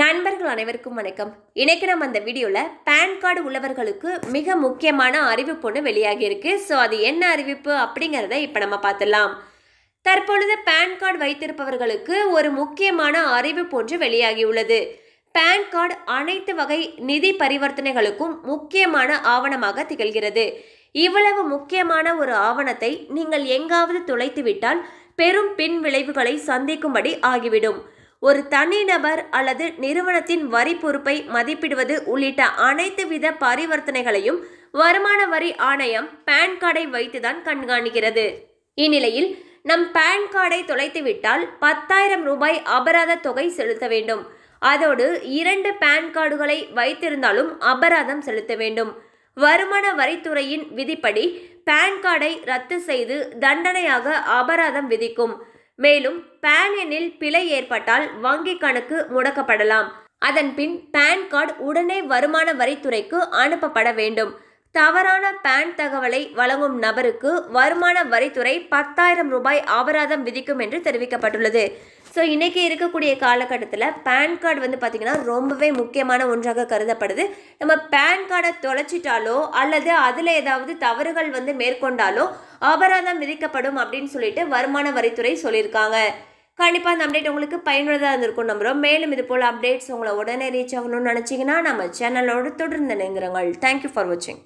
நண்பர்கள் அனைவருக்கும் வணக்கம் இன்னைக்கு நம்ம அந்த வீடியோவில் பேன் கார்டு உள்ளவர்களுக்கு மிக முக்கியமான அறிவிப்பு ஒன்று வெளியாகியிருக்கு ஸோ அது என்ன அறிவிப்பு அப்படிங்கிறத இப்போ நம்ம பார்த்துடலாம் தற்பொழுது பேன் கார்டு வைத்திருப்பவர்களுக்கு ஒரு முக்கியமான அறிவிப்பு ஒன்று வெளியாகியுள்ளது பேன் கார்டு அனைத்து வகை நிதி பரிவர்த்தனைகளுக்கும் முக்கியமான ஆவணமாக திகழ்கிறது இவ்வளவு முக்கியமான ஒரு ஆவணத்தை நீங்கள் எங்காவது துளைத்துவிட்டால் பெரும் பின் விளைவுகளை சந்திக்கும்படி ஆகிவிடும் ஒரு தனிநபர் அல்லது நிறுவனத்தின் வரி பொறுப்பை மதிப்பிடுவது உள்ளிட்ட அனைத்து வித பரிவர்த்தனைகளையும் வருமான வரி ஆணையம் பேன் கார்டை வைத்துதான் கண்காணிக்கிறது இந்நிலையில் நம் பேன் கார்டை தொலைத்துவிட்டால் பத்தாயிரம் ரூபாய் அபராத தொகை செலுத்த வேண்டும் அதோடு இரண்டு பேன் கார்டுகளை வைத்திருந்தாலும் அபராதம் செலுத்த வேண்டும் வருமான வரித்துறையின் விதிப்படி பேன் கார்டை ரத்து செய்து தண்டனையாக அபராதம் விதிக்கும் மேலும் பேன் எண்ணில் பிழை ஏற்பட்டால் வங்கி கணக்கு முடக்கப்படலாம் அதன்பின் பேன் கார்டு உடனே வருமான வரித்துறைக்கு அனுப்பப்பட வேண்டும் தவறான பேன் தகவலை வழங்கும் நபருக்கு வருமான வரித்துறை பத்தாயிரம் ரூபாய் அபராதம் விதிக்கும் என்று தெரிவிக்கப்பட்டுள்ளது ஸோ இன்றைக்கி இருக்கக்கூடிய காலகட்டத்தில் பேன் கார்டு வந்து பார்த்திங்கன்னா ரொம்பவே முக்கியமான ஒன்றாக கருதப்படுது நம்ம பேன் கார்டை தொலைச்சிட்டாலோ அல்லது அதில் ஏதாவது தவறுகள் வந்து மேற்கொண்டாலோ அபராதம் விதிக்கப்படும் அப்படின்னு சொல்லிட்டு வருமான வரித்துறை சொல்லியிருக்காங்க கண்டிப்பாக அந்த அப்டேட் உங்களுக்கு பயனுள்ளதாக இருந்திருக்கும் நம்புகிறோம் மேலும் இது போல் அப்டேட்ஸ் உங்களை உடனே ரீச் ஆகணும்னு நினச்சிங்கன்னா நம்ம சேனலோடு தொடர்ந்து நினைங்கிறங்கள் தேங்க்யூ ஃபார் வாட்சிங்